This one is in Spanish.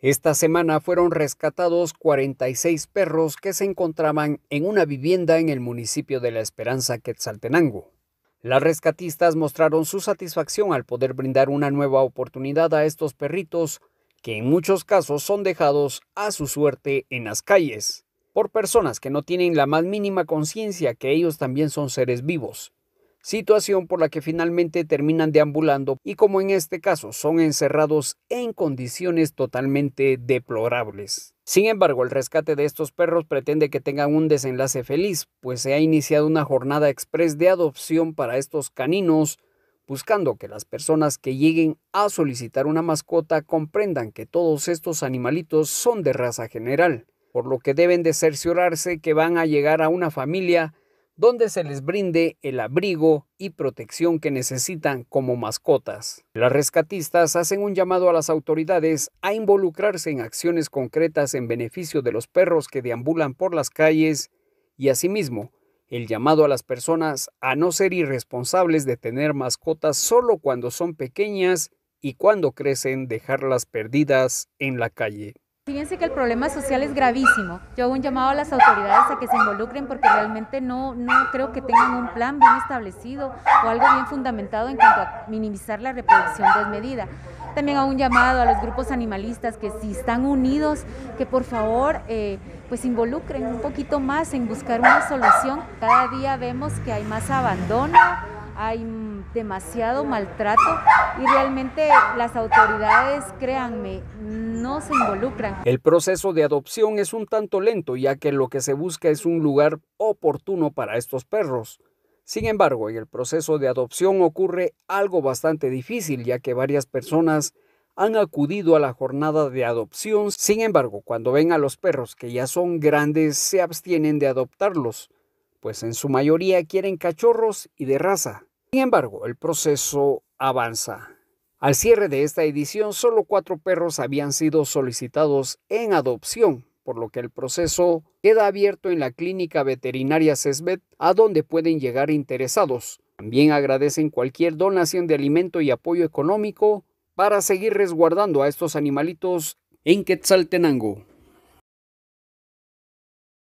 Esta semana fueron rescatados 46 perros que se encontraban en una vivienda en el municipio de La Esperanza, Quetzaltenango. Las rescatistas mostraron su satisfacción al poder brindar una nueva oportunidad a estos perritos, que en muchos casos son dejados a su suerte en las calles, por personas que no tienen la más mínima conciencia que ellos también son seres vivos situación por la que finalmente terminan deambulando y como en este caso son encerrados en condiciones totalmente deplorables. Sin embargo, el rescate de estos perros pretende que tengan un desenlace feliz, pues se ha iniciado una jornada express de adopción para estos caninos, buscando que las personas que lleguen a solicitar una mascota comprendan que todos estos animalitos son de raza general, por lo que deben de cerciorarse que van a llegar a una familia donde se les brinde el abrigo y protección que necesitan como mascotas. Las rescatistas hacen un llamado a las autoridades a involucrarse en acciones concretas en beneficio de los perros que deambulan por las calles y asimismo el llamado a las personas a no ser irresponsables de tener mascotas solo cuando son pequeñas y cuando crecen dejarlas perdidas en la calle. Fíjense que el problema social es gravísimo. Yo hago un llamado a las autoridades a que se involucren porque realmente no, no creo que tengan un plan bien establecido o algo bien fundamentado en cuanto a minimizar la reproducción desmedida. También hago un llamado a los grupos animalistas que si están unidos, que por favor eh, pues involucren un poquito más en buscar una solución. Cada día vemos que hay más abandono, hay demasiado maltrato y realmente las autoridades, créanme, no se involucran. El proceso de adopción es un tanto lento ya que lo que se busca es un lugar oportuno para estos perros. Sin embargo, en el proceso de adopción ocurre algo bastante difícil ya que varias personas han acudido a la jornada de adopción, sin embargo, cuando ven a los perros que ya son grandes, se abstienen de adoptarlos pues en su mayoría quieren cachorros y de raza. Sin embargo, el proceso avanza. Al cierre de esta edición, solo cuatro perros habían sido solicitados en adopción, por lo que el proceso queda abierto en la clínica veterinaria CESBET, a donde pueden llegar interesados. También agradecen cualquier donación de alimento y apoyo económico para seguir resguardando a estos animalitos en Quetzaltenango.